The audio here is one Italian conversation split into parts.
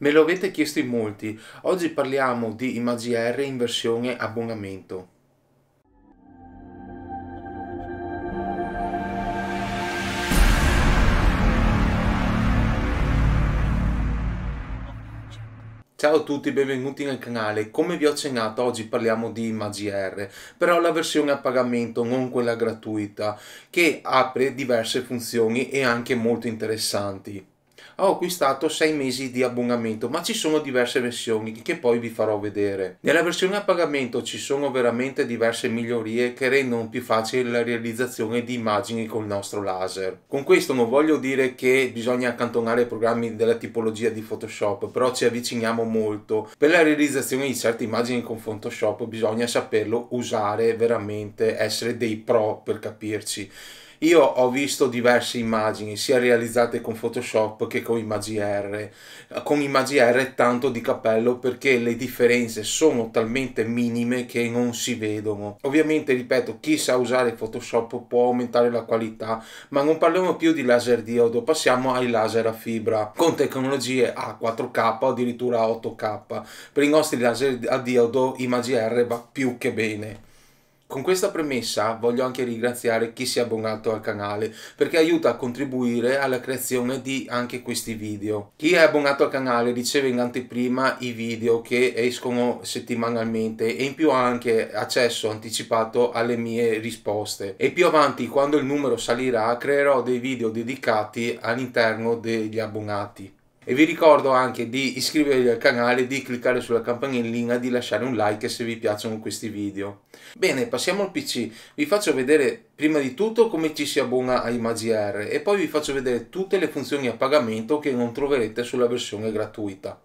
Me lo avete chiesto in molti, oggi parliamo di IMAGR in versione abbonamento. Ciao a tutti, benvenuti nel canale. Come vi ho accennato, oggi parliamo di IMAGR, però la versione a pagamento, non quella gratuita, che apre diverse funzioni e anche molto interessanti ho acquistato 6 mesi di abbonamento ma ci sono diverse versioni che poi vi farò vedere nella versione a pagamento ci sono veramente diverse migliorie che rendono più facile la realizzazione di immagini col nostro laser con questo non voglio dire che bisogna accantonare programmi della tipologia di photoshop però ci avviciniamo molto per la realizzazione di certe immagini con photoshop bisogna saperlo usare veramente essere dei pro per capirci io ho visto diverse immagini, sia realizzate con Photoshop che con i MagiR. Con i MagiR è tanto di cappello perché le differenze sono talmente minime che non si vedono. Ovviamente, ripeto, chi sa usare Photoshop può aumentare la qualità, ma non parliamo più di laser diodo, passiamo ai laser a fibra con tecnologie a 4K o addirittura 8K. Per i nostri laser a diodo i MagiR va più che bene. Con questa premessa voglio anche ringraziare chi si è abbonato al canale perché aiuta a contribuire alla creazione di anche questi video. Chi è abbonato al canale riceve in anteprima i video che escono settimanalmente e in più ha anche accesso anticipato alle mie risposte e più avanti quando il numero salirà creerò dei video dedicati all'interno degli abbonati. E vi ricordo anche di iscrivervi al canale, di cliccare sulla campanellina, di lasciare un like se vi piacciono questi video. Bene, passiamo al PC. Vi faccio vedere prima di tutto come ci si abbona a ImagiR e poi vi faccio vedere tutte le funzioni a pagamento che non troverete sulla versione gratuita.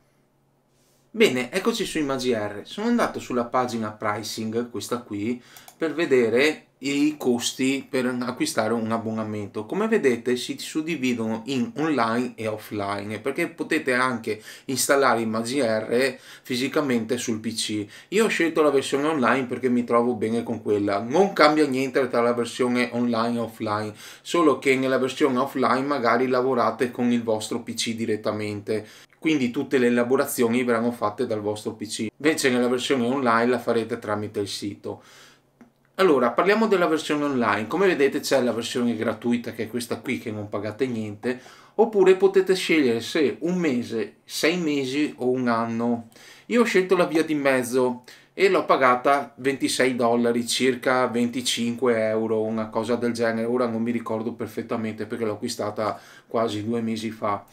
Bene, eccoci su ImagiR. Sono andato sulla pagina pricing, questa qui, per vedere i costi per acquistare un abbonamento. Come vedete si suddividono in online e offline perché potete anche installare ImagiR fisicamente sul PC. Io ho scelto la versione online perché mi trovo bene con quella. Non cambia niente tra la versione online e offline, solo che nella versione offline magari lavorate con il vostro PC direttamente quindi tutte le elaborazioni verranno fatte dal vostro PC. Invece nella versione online la farete tramite il sito. Allora, parliamo della versione online. Come vedete c'è la versione gratuita che è questa qui che non pagate niente, oppure potete scegliere se un mese, sei mesi o un anno. Io ho scelto la via di mezzo e l'ho pagata 26 dollari, circa 25 euro, una cosa del genere. Ora non mi ricordo perfettamente perché l'ho acquistata quasi due mesi fa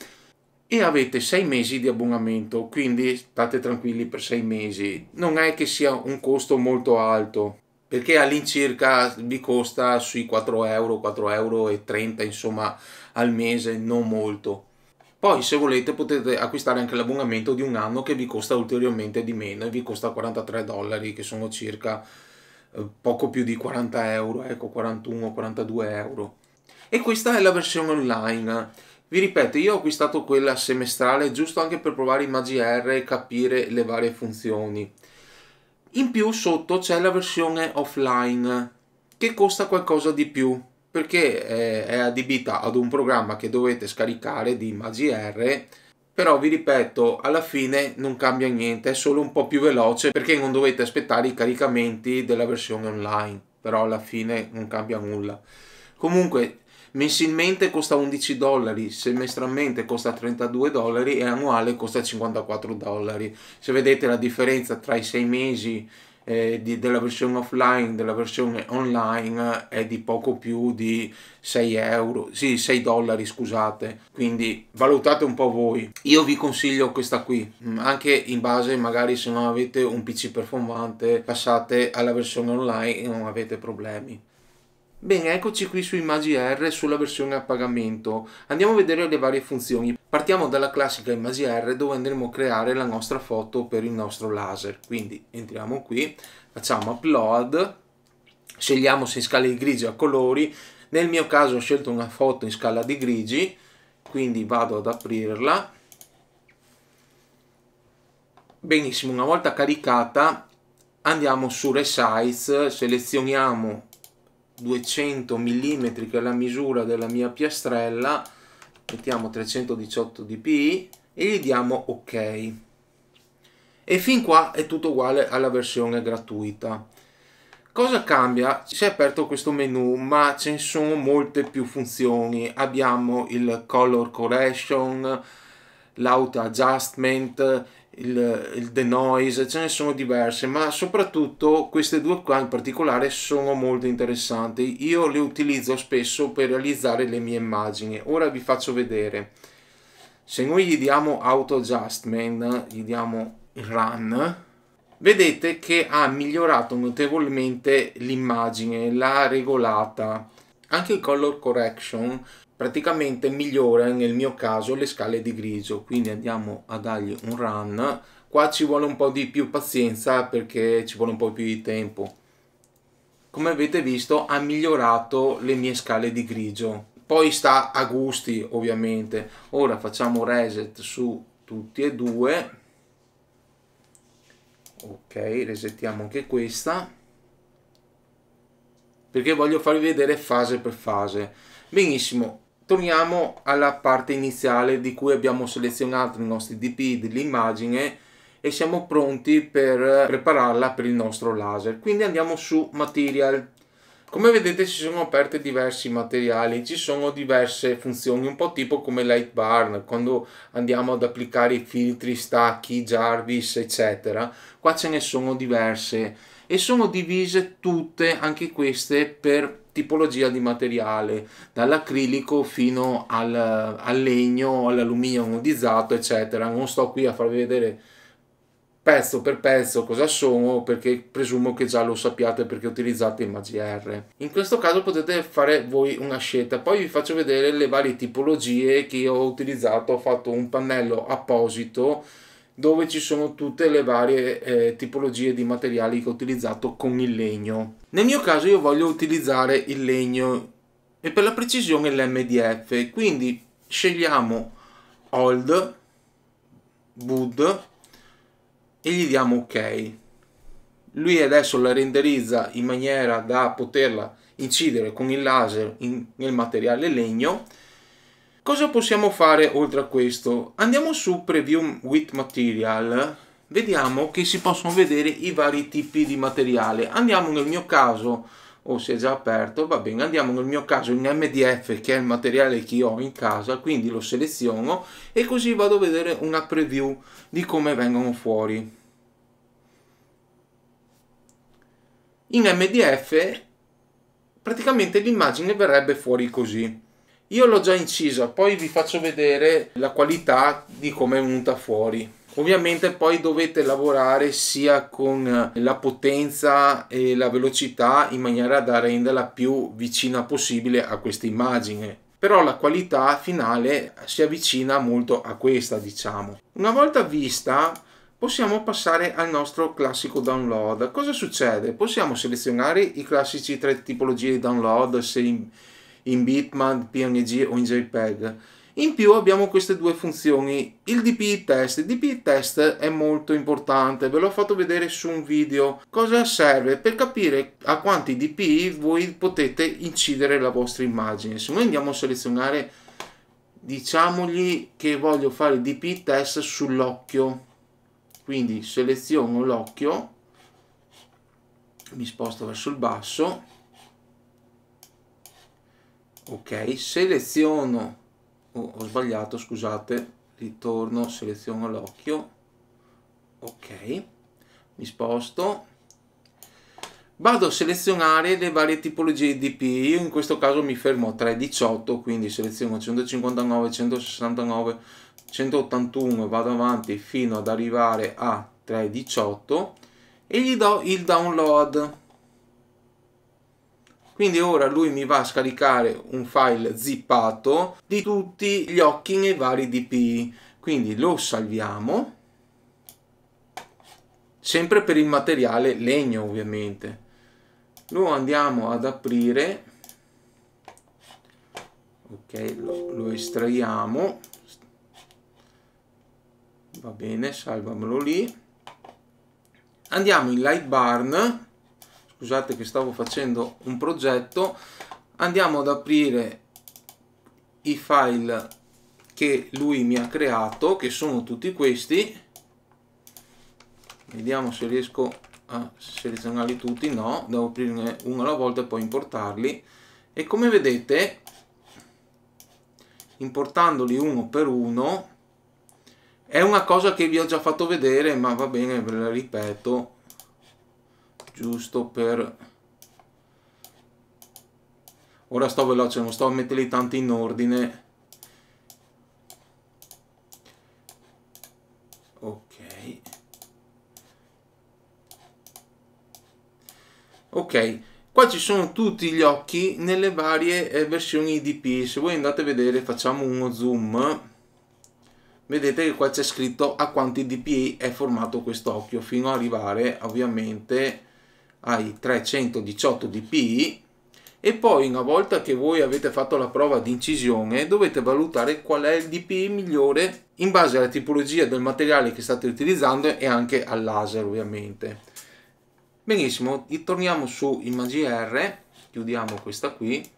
e avete sei mesi di abbonamento, quindi state tranquilli per sei mesi. Non è che sia un costo molto alto, perché all'incirca vi costa sui 4 euro, 4,30 euro, insomma, al mese, non molto. Poi se volete potete acquistare anche l'abbonamento di un anno che vi costa ulteriormente di meno e vi costa 43 dollari che sono circa eh, poco più di 40 euro, ecco 41-42 euro. E questa è la versione online. Vi ripeto, io ho acquistato quella semestrale giusto anche per provare i MagiR e capire le varie funzioni. In più sotto c'è la versione offline che costa qualcosa di più perché è adibita ad un programma che dovete scaricare di MagiR però vi ripeto alla fine non cambia niente è solo un po' più veloce perché non dovete aspettare i caricamenti della versione online però alla fine non cambia nulla comunque mensilmente costa 11 dollari, semestralmente costa 32 dollari e annuale costa 54 dollari. Se vedete la differenza tra i 6 mesi eh, di, della versione offline e della versione online è di poco più di 6 euro sì 6 dollari scusate quindi valutate un po' voi io vi consiglio questa qui mm, anche in base magari se non avete un pc performante passate alla versione online e non avete problemi Bene, eccoci qui su ImagiR sulla versione a pagamento. Andiamo a vedere le varie funzioni. Partiamo dalla classica ImagiR dove andremo a creare la nostra foto per il nostro laser. Quindi entriamo qui, facciamo upload, scegliamo se in scala di grigi o a colori. Nel mio caso ho scelto una foto in scala di grigi, quindi vado ad aprirla. Benissimo, una volta caricata andiamo su Resize, selezioniamo 200 mm che è la misura della mia piastrella mettiamo 318 dpi e gli diamo ok e fin qua è tutto uguale alla versione gratuita cosa cambia si è aperto questo menu ma ce ne sono molte più funzioni abbiamo il color correction l'auto adjustment il, il The Noise, ce ne sono diverse, ma soprattutto queste due qua in particolare sono molto interessanti. Io le utilizzo spesso per realizzare le mie immagini. Ora vi faccio vedere. Se noi gli diamo Auto Adjustment, gli diamo Run, vedete che ha migliorato notevolmente l'immagine, l'ha regolata. Anche il color correction praticamente migliora nel mio caso le scale di grigio quindi andiamo a dargli un run qua ci vuole un po' di più pazienza perché ci vuole un po' più di tempo come avete visto ha migliorato le mie scale di grigio poi sta a gusti ovviamente ora facciamo reset su tutti e due ok resettiamo anche questa perché voglio farvi vedere fase per fase benissimo torniamo alla parte iniziale di cui abbiamo selezionato i nostri dp dell'immagine e siamo pronti per prepararla per il nostro laser quindi andiamo su material come vedete si sono aperte diversi materiali, ci sono diverse funzioni, un po' tipo come Light Barn, quando andiamo ad applicare i filtri, stacchi, Jarvis, eccetera. Qua ce ne sono diverse e sono divise tutte anche queste per tipologia di materiale, dall'acrilico fino al, al legno, all'alluminio anodizzato, eccetera. Non sto qui a farvi vedere pezzo per pezzo cosa sono perché presumo che già lo sappiate perché utilizzate il MAGR. In questo caso potete fare voi una scelta, poi vi faccio vedere le varie tipologie che ho utilizzato, ho fatto un pannello apposito dove ci sono tutte le varie eh, tipologie di materiali che ho utilizzato con il legno. Nel mio caso io voglio utilizzare il legno e per la precisione l'MDF, quindi scegliamo old, wood e gli diamo ok. Lui adesso la renderizza in maniera da poterla incidere con il laser in, nel materiale legno Cosa possiamo fare oltre a questo? Andiamo su Preview with Material, vediamo che si possono vedere i vari tipi di materiale. Andiamo nel mio caso, o oh, si è già aperto, va bene, andiamo nel mio caso in MDF che è il materiale che ho in casa, quindi lo seleziono e così vado a vedere una preview di come vengono fuori. In MDF praticamente l'immagine verrebbe fuori così. Io l'ho già incisa, poi vi faccio vedere la qualità di come è venuta fuori. Ovviamente poi dovete lavorare sia con la potenza e la velocità in maniera da renderla più vicina possibile a questa immagine però la qualità finale si avvicina molto a questa diciamo una volta vista possiamo passare al nostro classico download cosa succede possiamo selezionare i classici tre tipologie di download se in Bitman, PNG o in JPEG. In più abbiamo queste due funzioni, il DPI test. Il DPI test è molto importante, ve l'ho fatto vedere su un video. Cosa serve? Per capire a quanti DPI voi potete incidere la vostra immagine. Se noi andiamo a selezionare, diciamogli che voglio fare il DPI test sull'occhio. Quindi seleziono l'occhio, mi sposto verso il basso ok seleziono oh, ho sbagliato scusate ritorno seleziono l'occhio ok mi sposto vado a selezionare le varie tipologie di DP io in questo caso mi fermo a 318 quindi seleziono 159 169 181 vado avanti fino ad arrivare a 318 e gli do il download quindi ora lui mi va a scaricare un file zippato di tutti gli occhi nei vari DPI. Quindi lo salviamo, sempre per il materiale legno ovviamente. Lo andiamo ad aprire, ok, lo, lo estraiamo, va bene, salvamelo lì. Andiamo in Lightbarn scusate che stavo facendo un progetto andiamo ad aprire i file che lui mi ha creato che sono tutti questi vediamo se riesco a selezionarli tutti no devo aprirne uno alla volta e poi importarli e come vedete importandoli uno per uno è una cosa che vi ho già fatto vedere ma va bene ve la ripeto giusto per ora sto veloce non sto a metterli tanti in ordine ok ok qua ci sono tutti gli occhi nelle varie eh, versioni IDP se voi andate a vedere facciamo uno zoom vedete che qua c'è scritto a quanti dpi è formato questo occhio fino ad arrivare ovviamente ai 318 dpi e poi una volta che voi avete fatto la prova di incisione dovete valutare qual è il dpi migliore in base alla tipologia del materiale che state utilizzando e anche al laser ovviamente benissimo torniamo su R chiudiamo questa qui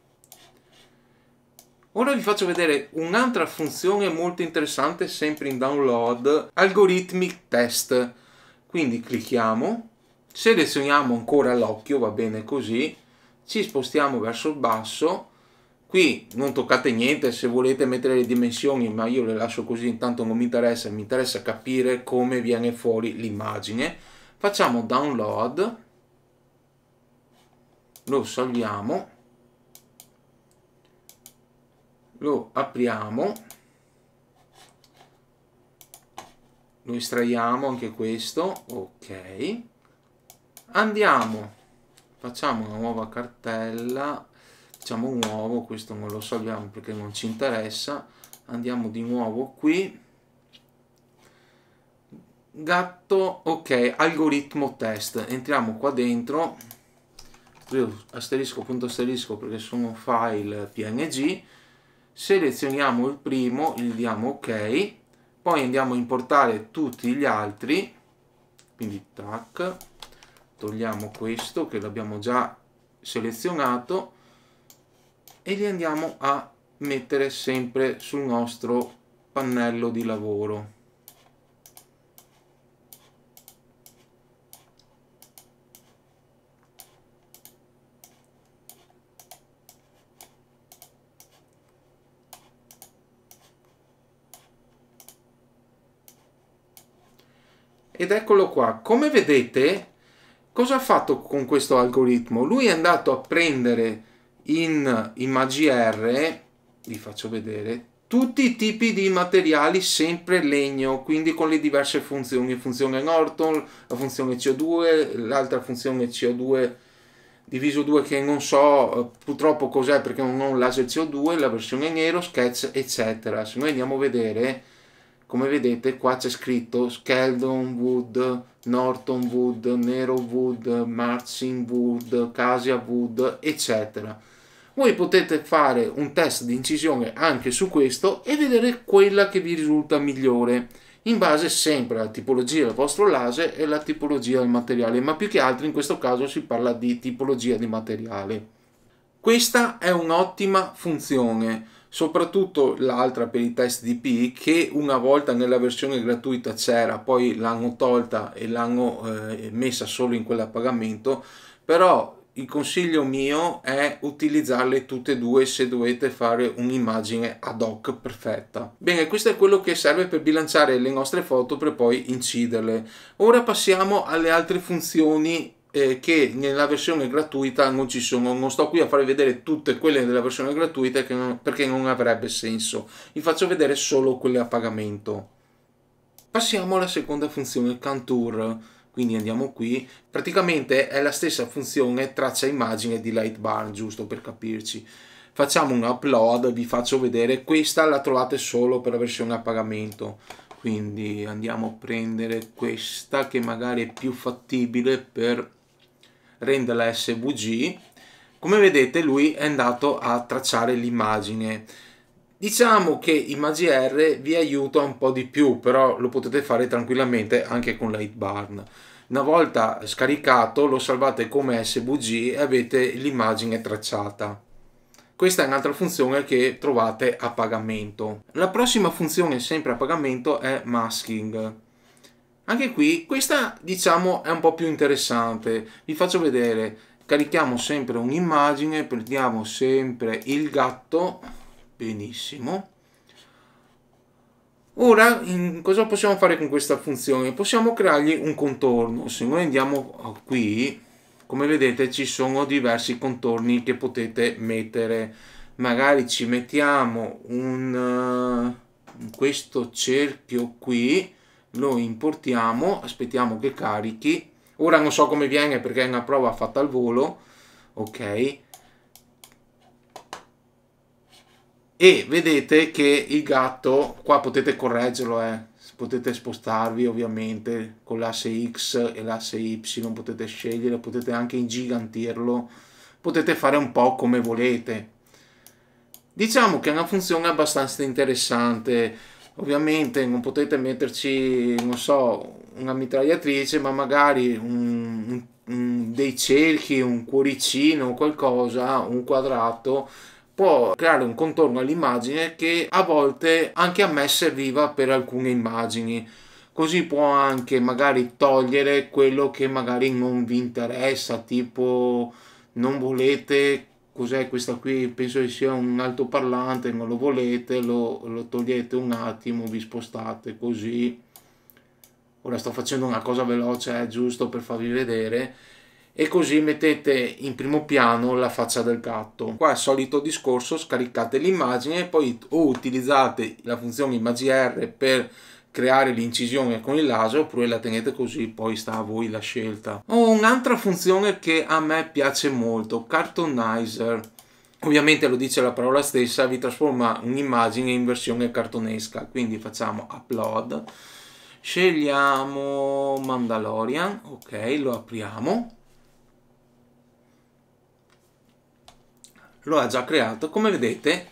Ora vi faccio vedere un'altra funzione molto interessante sempre in download, algorithmic test. Quindi clicchiamo selezioniamo ancora l'occhio va bene così ci spostiamo verso il basso qui non toccate niente se volete mettere le dimensioni ma io le lascio così intanto non mi interessa mi interessa capire come viene fuori l'immagine facciamo download lo salviamo lo apriamo lo estraiamo anche questo ok Andiamo. Facciamo una nuova cartella. Facciamo un nuovo, questo non lo salviamo perché non ci interessa. Andiamo di nuovo qui. Gatto, ok, algoritmo test. Entriamo qua dentro. Io asterisco punto asterisco perché sono file png. Selezioniamo il primo, gli diamo ok. Poi andiamo a importare tutti gli altri. Quindi tac togliamo questo che l'abbiamo già selezionato e li andiamo a mettere sempre sul nostro pannello di lavoro ed eccolo qua come vedete Cosa ha fatto con questo algoritmo? Lui è andato a prendere in ImagiR, vi faccio vedere, tutti i tipi di materiali sempre legno, quindi con le diverse funzioni, funzione Norton, la funzione CO2, l'altra funzione CO2 diviso 2 che non so purtroppo cos'è perché non ho un laser CO2, la versione nero, sketch eccetera. Se noi andiamo a vedere come vedete qua c'è scritto Skeldon Wood, Norton Wood, Nero Wood, Marcin Wood, Casia Wood, eccetera. Voi potete fare un test di incisione anche su questo e vedere quella che vi risulta migliore, in base sempre alla tipologia del vostro laser e alla tipologia del materiale, ma più che altro in questo caso si parla di tipologia di materiale. Questa è un'ottima funzione soprattutto l'altra per i test DPI che una volta nella versione gratuita c'era, poi l'hanno tolta e l'hanno eh, messa solo in quella a pagamento, però il consiglio mio è utilizzarle tutte e due se dovete fare un'immagine ad hoc perfetta. Bene, questo è quello che serve per bilanciare le nostre foto per poi inciderle. Ora passiamo alle altre funzioni eh, che nella versione gratuita non ci sono. Non sto qui a farvi vedere tutte quelle della versione gratuita che non, perché non avrebbe senso. Vi faccio vedere solo quelle a pagamento. Passiamo alla seconda funzione, Can Quindi andiamo qui. Praticamente è la stessa funzione traccia immagine di Lightbar, giusto per capirci. Facciamo un upload, vi faccio vedere. Questa la trovate solo per la versione a pagamento quindi andiamo a prendere questa che magari è più fattibile per rende la SVG, come vedete lui è andato a tracciare l'immagine. Diciamo che ImagiR vi aiuta un po' di più, però lo potete fare tranquillamente anche con Lightbarn. Una volta scaricato lo salvate come SVG e avete l'immagine tracciata. Questa è un'altra funzione che trovate a pagamento. La prossima funzione sempre a pagamento è masking. Anche qui, questa diciamo è un po' più interessante. Vi faccio vedere, carichiamo sempre un'immagine, prendiamo sempre il gatto, benissimo. Ora, cosa possiamo fare con questa funzione? Possiamo creargli un contorno. Se noi andiamo qui, come vedete ci sono diversi contorni che potete mettere. Magari ci mettiamo un, eh, questo cerchio qui, lo importiamo, aspettiamo che carichi. Ora non so come viene perché è una prova fatta al volo, ok? E vedete che il gatto, qua potete correggerlo, eh? potete spostarvi ovviamente con l'asse X e l'asse Y, potete scegliere, potete anche ingigantirlo, potete fare un po' come volete. Diciamo che è una funzione abbastanza interessante, Ovviamente non potete metterci, non so, una mitragliatrice, ma magari un, un, dei cerchi, un cuoricino, qualcosa, un quadrato può creare un contorno all'immagine che a volte anche a me serviva per alcune immagini. Così può anche magari togliere quello che magari non vi interessa, tipo non volete cos'è questa qui, penso che sia un altoparlante, non lo volete, lo, lo togliete un attimo, vi spostate così. Ora sto facendo una cosa veloce, eh, giusto per farvi vedere e così mettete in primo piano la faccia del gatto. Qua è il solito discorso, scaricate l'immagine e poi o utilizzate la funzione imagr per creare l'incisione con il laser oppure la tenete così, poi sta a voi la scelta. ho un'altra funzione che a me piace molto, Cartonizer. Ovviamente lo dice la parola stessa, vi trasforma un'immagine in versione cartonesca, quindi facciamo upload, scegliamo Mandalorian, ok, lo apriamo. Lo ha già creato, come vedete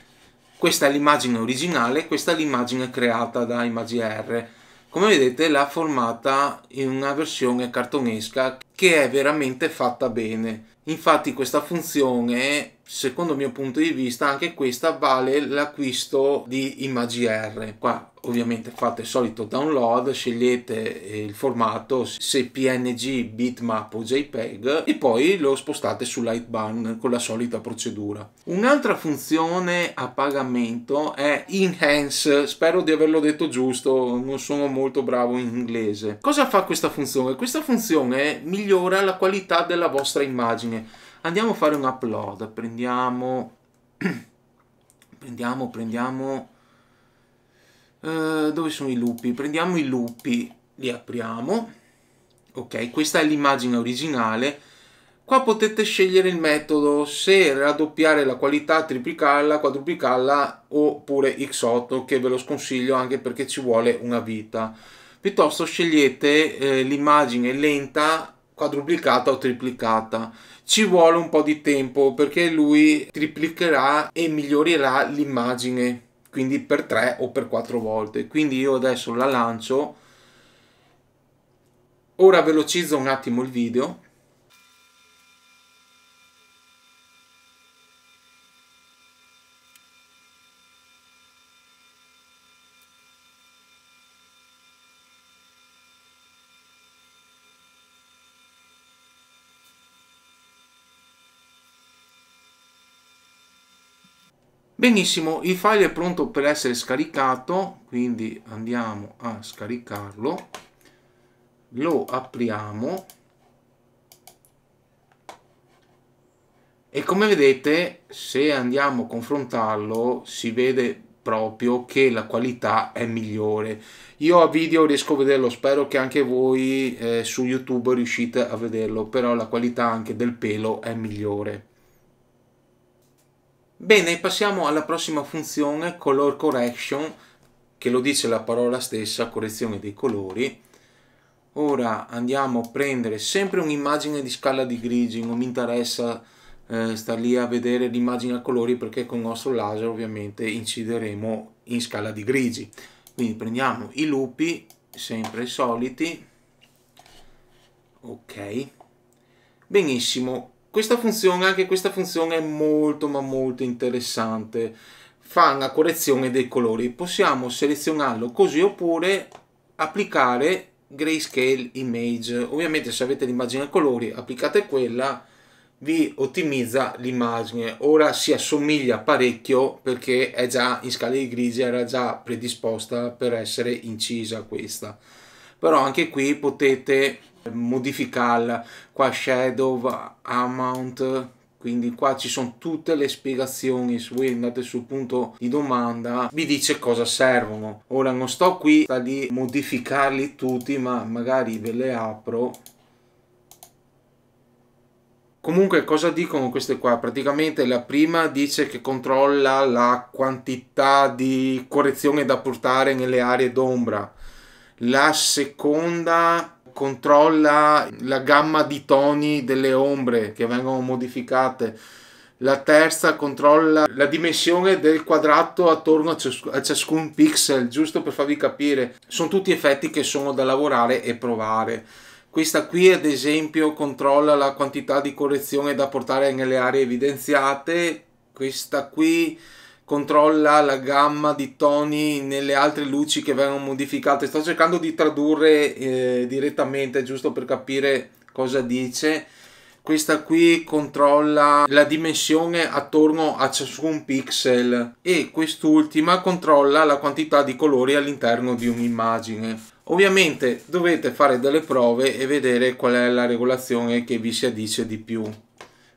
questa è l'immagine originale, questa è l'immagine creata da ImagiR. Come vedete l'ha formata in una versione cartonesca che è veramente fatta bene. Infatti questa funzione secondo il mio punto di vista anche questa vale l'acquisto di IMAGR qua ovviamente fate il solito download scegliete eh, il formato se png bitmap o jpeg e poi lo spostate su lightban con la solita procedura un'altra funzione a pagamento è enhance spero di averlo detto giusto non sono molto bravo in inglese cosa fa questa funzione questa funzione migliora la qualità della vostra immagine Andiamo a fare un upload, prendiamo, prendiamo, prendiamo, eh, dove sono i lupi? Prendiamo i lupi, li apriamo, ok, questa è l'immagine originale, qua potete scegliere il metodo, se raddoppiare la qualità, triplicarla, quadruplicarla, oppure x8 che ve lo sconsiglio anche perché ci vuole una vita, piuttosto scegliete eh, l'immagine lenta, quadruplicata o triplicata, ci vuole un po' di tempo perché lui triplicherà e migliorerà l'immagine quindi per 3 o per 4 volte quindi io adesso la lancio ora velocizzo un attimo il video Benissimo, il file è pronto per essere scaricato, quindi andiamo a scaricarlo, lo apriamo e come vedete se andiamo a confrontarlo si vede proprio che la qualità è migliore io a video riesco a vederlo spero che anche voi eh, su youtube riuscite a vederlo però la qualità anche del pelo è migliore Bene, passiamo alla prossima funzione, color correction, che lo dice la parola stessa, correzione dei colori. Ora andiamo a prendere sempre un'immagine di scala di grigi, non mi interessa eh, star lì a vedere l'immagine a colori perché con il nostro laser ovviamente incideremo in scala di grigi. Quindi prendiamo i lupi, sempre soliti, ok, benissimo, questa funzione, anche questa funzione è molto ma molto interessante. Fa una correzione dei colori. Possiamo selezionarlo così oppure applicare grayscale image. Ovviamente se avete l'immagine a colori applicate quella vi ottimizza l'immagine. Ora si assomiglia parecchio perché è già in scala di grigi, era già predisposta per essere incisa questa. Però anche qui potete modificarla qua Shadow, Amount, quindi qua ci sono tutte le spiegazioni se voi andate sul punto di domanda vi dice cosa servono ora non sto qui a modificarli tutti ma magari ve le apro Comunque cosa dicono queste qua? Praticamente la prima dice che controlla la quantità di correzione da portare nelle aree d'ombra, la seconda controlla la gamma di toni delle ombre che vengono modificate. La terza controlla la dimensione del quadrato attorno a, ciasc- a ciascun pixel, giusto per farvi capire. Sono tutti effetti che sono da lavorare e provare. Questa qui ad esempio controlla la quantità di correzione da portare nelle aree evidenziate. Questa qui controlla la gamma di toni nelle altre luci che vengono modificate. Sto cercando di tradurre eh, direttamente, giusto per capire cosa dice. Questa qui controlla la dimensione attorno a ciascun pixel e quest'ultima controlla la quantità di colori all'interno di un'immagine. Ovviamente dovete fare delle prove e vedere qual è la regolazione che vi si addice di più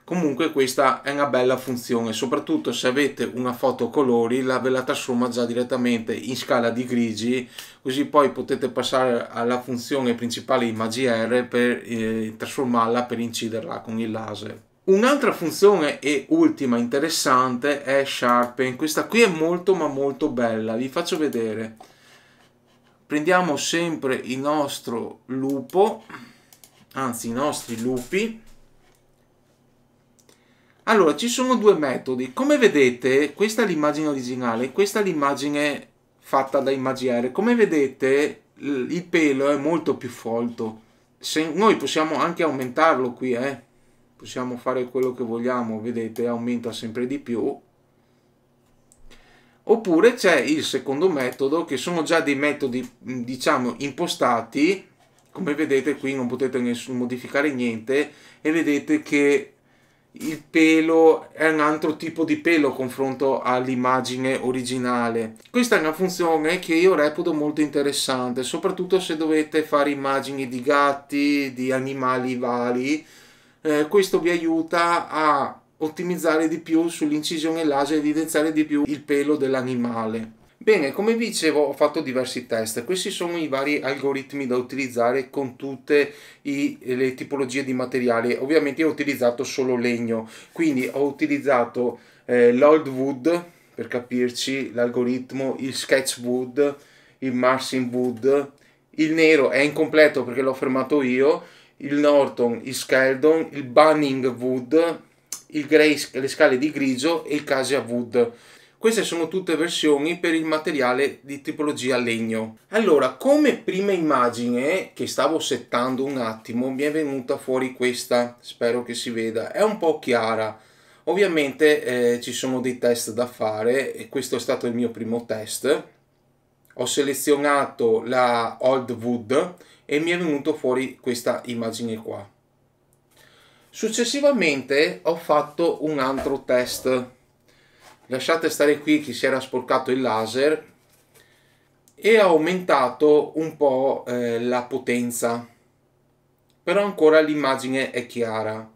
comunque questa è una bella funzione soprattutto se avete una foto colori la ve la trasforma già direttamente in scala di grigi così poi potete passare alla funzione principale ImagiR per eh, trasformarla per inciderla con il laser Un'altra funzione e ultima interessante è Sharpen, questa qui è molto ma molto bella, vi faccio vedere. Prendiamo sempre il nostro lupo, anzi i nostri lupi, allora, ci sono due metodi. Come vedete, questa è l'immagine originale, questa è l'immagine fatta da immaginiere. Come vedete, il pelo è molto più folto. Se noi possiamo anche aumentarlo qui, eh. Possiamo fare quello che vogliamo, vedete, aumenta sempre di più. Oppure c'è il secondo metodo, che sono già dei metodi, diciamo, impostati. Come vedete qui non potete modificare niente e vedete che il pelo è un altro tipo di pelo confronto all'immagine originale. Questa è una funzione che io reputo molto interessante, soprattutto se dovete fare immagini di gatti, di animali vari. Eh, questo vi aiuta a ottimizzare di più sull'incisione laser e evidenziare di più il pelo dell'animale. Bene, come vi dicevo ho fatto diversi test, questi sono i vari algoritmi da utilizzare con tutte i, le tipologie di materiale, ovviamente ho utilizzato solo legno, quindi ho utilizzato eh, l'old wood, per capirci, l'algoritmo, il sketch wood, il marsin wood, il nero è incompleto perché l'ho fermato io, il Norton, il Skeldon, il Banning wood, il gray, le scale di grigio e il Casia wood queste sono tutte versioni per il materiale di tipologia legno. Allora, come prima immagine che stavo settando un attimo, mi è venuta fuori questa, spero che si veda, è un po' chiara. Ovviamente eh, ci sono dei test da fare e questo è stato il mio primo test. Ho selezionato la Old Wood e mi è venuto fuori questa immagine qua. Successivamente ho fatto un altro test lasciate stare qui chi si era sporcato il laser e ha aumentato un po' eh, la potenza però ancora l'immagine è chiara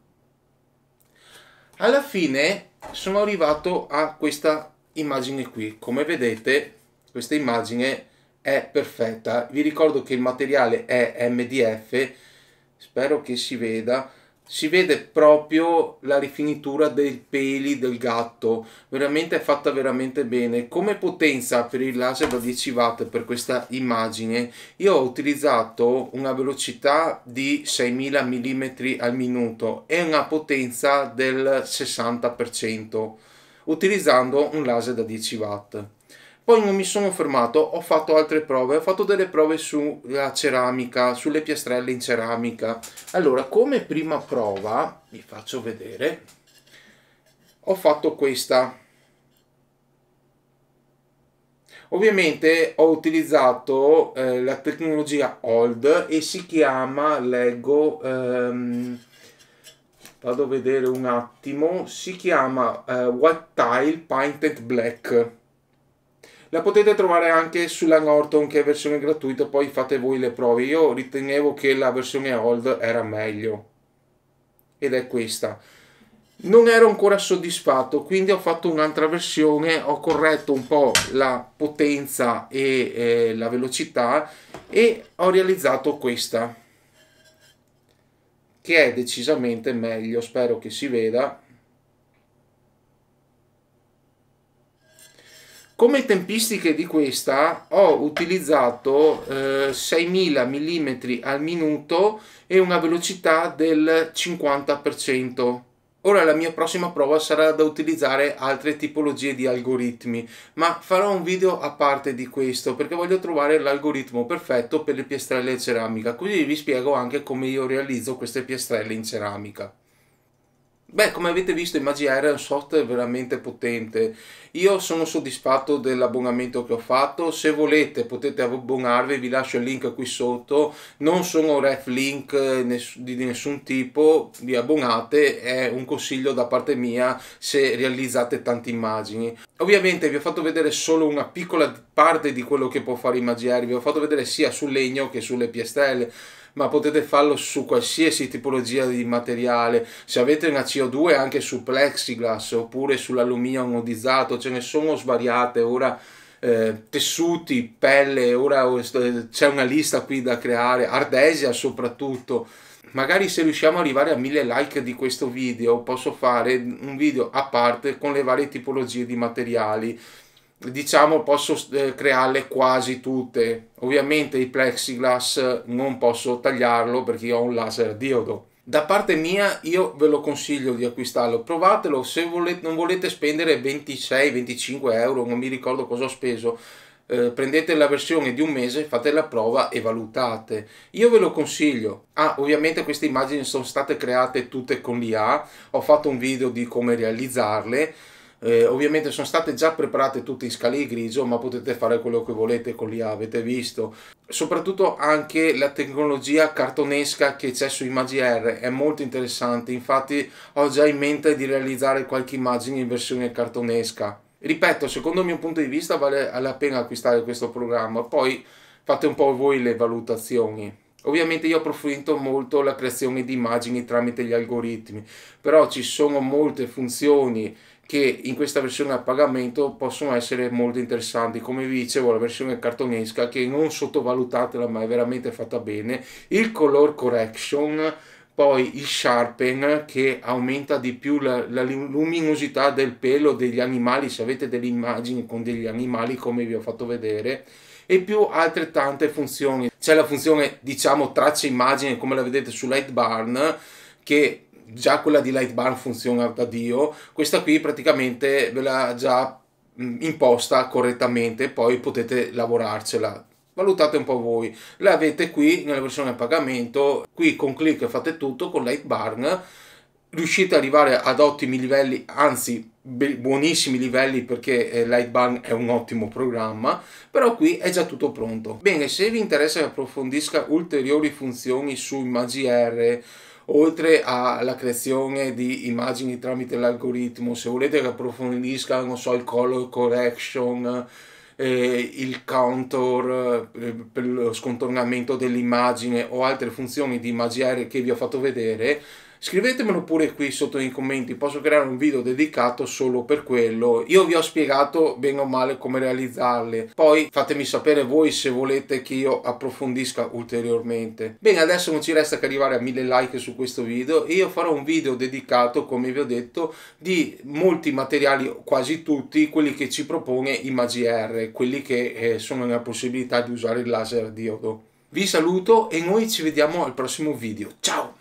alla fine sono arrivato a questa immagine qui come vedete questa immagine è perfetta vi ricordo che il materiale è MDF spero che si veda si vede proprio la rifinitura dei peli del gatto veramente è fatta veramente bene come potenza per il laser da 10 watt per questa immagine io ho utilizzato una velocità di 6000 mm al minuto e una potenza del 60% utilizzando un laser da 10 watt poi non mi sono fermato, ho fatto altre prove, ho fatto delle prove sulla eh, ceramica, sulle piastrelle in ceramica. Allora, come prima prova, vi faccio vedere, ho fatto questa. Ovviamente ho utilizzato eh, la tecnologia old e si chiama, leggo, ehm, vado a vedere un attimo, si chiama eh, White Tile Painted Black la potete trovare anche sulla Norton che è versione gratuita, poi fate voi le prove. Io ritenevo che la versione old era meglio ed è questa. Non ero ancora soddisfatto, quindi ho fatto un'altra versione, ho corretto un po' la potenza e eh, la velocità e ho realizzato questa che è decisamente meglio, spero che si veda. Come tempistiche di questa ho utilizzato eh, 6000 mm al minuto e una velocità del 50%. Ora la mia prossima prova sarà da utilizzare altre tipologie di algoritmi, ma farò un video a parte di questo perché voglio trovare l'algoritmo perfetto per le piastrelle in ceramica, così vi spiego anche come io realizzo queste piastrelle in ceramica. Beh, come avete visto, il è un software veramente potente. Io sono soddisfatto dell'abbonamento che ho fatto. Se volete potete abbonarvi, vi lascio il link qui sotto. Non sono ref link eh, di nessun tipo, vi abbonate, è un consiglio da parte mia se realizzate tante immagini. Ovviamente vi ho fatto vedere solo una piccola parte di quello che può fare il vi ho fatto vedere sia sul legno che sulle piastrelle ma potete farlo su qualsiasi tipologia di materiale. Se avete una CO2 anche su plexiglass oppure sull'alluminio anodizzato, ce ne sono svariate ora. Eh, tessuti, pelle, ora c'è una lista qui da creare, ardesia soprattutto. Magari se riusciamo ad arrivare a 1000 like di questo video posso fare un video a parte con le varie tipologie di materiali diciamo posso eh, crearle quasi tutte ovviamente il plexiglass non posso tagliarlo perché io ho un laser diodo da parte mia io ve lo consiglio di acquistarlo provatelo se volete, non volete spendere 26 25 euro non mi ricordo cosa ho speso eh, prendete la versione di un mese, fate la prova e valutate. Io ve lo consiglio. Ah, ovviamente queste immagini sono state create tutte con l'IA, ho fatto un video di come realizzarle eh, ovviamente sono state già preparate tutte in scalini grigio, ma potete fare quello che volete con l'IA, avete visto. Soprattutto anche la tecnologia cartonesca che c'è su ImagiR è molto interessante, infatti ho già in mente di realizzare qualche immagine in versione cartonesca. Ripeto, secondo il mio punto di vista vale la pena acquistare questo programma, poi fate un po' voi le valutazioni. Ovviamente io ho approfitto molto la creazione di immagini tramite gli algoritmi, però ci sono molte funzioni che in questa versione a pagamento possono essere molto interessanti come vi dicevo la versione cartonesca che non sottovalutatela ma è veramente fatta bene il color correction poi il sharpen che aumenta di più la, la, luminosità del pelo degli animali se avete delle immagini con degli animali come vi ho fatto vedere e più altrettante funzioni c'è la funzione diciamo traccia immagine come la vedete su Lightbarn che già quella di Lightburn funziona da Dio, questa qui praticamente ve l'ha già mm, imposta correttamente, poi potete lavorarcela. Valutate un po' voi. La avete qui nella versione a pagamento, qui con click fate tutto, con Lightburn riuscite ad arrivare ad ottimi livelli, anzi buonissimi livelli perché eh, Lightburn è un ottimo programma, però qui è già tutto pronto. Bene, se vi interessa che approfondisca ulteriori funzioni su MagiR oltre alla creazione di immagini tramite l'algoritmo, se volete che approfondisca, non so, il color correction, eh, il counter eh, per lo scontornamento dell'immagine o altre funzioni di immaginario che vi ho fatto vedere, Scrivetemelo pure qui sotto nei commenti, posso creare un video dedicato solo per quello. Io vi ho spiegato bene o male come realizzarle, poi fatemi sapere voi se volete che io approfondisca ulteriormente. Bene, adesso non ci resta che arrivare a 1000 like su questo video e io farò un video dedicato, come vi ho detto, di molti materiali, quasi tutti, quelli che ci propone IMAGR, quelli che eh, sono nella possibilità di usare il laser diodo. Vi saluto e noi ci vediamo al prossimo video. Ciao!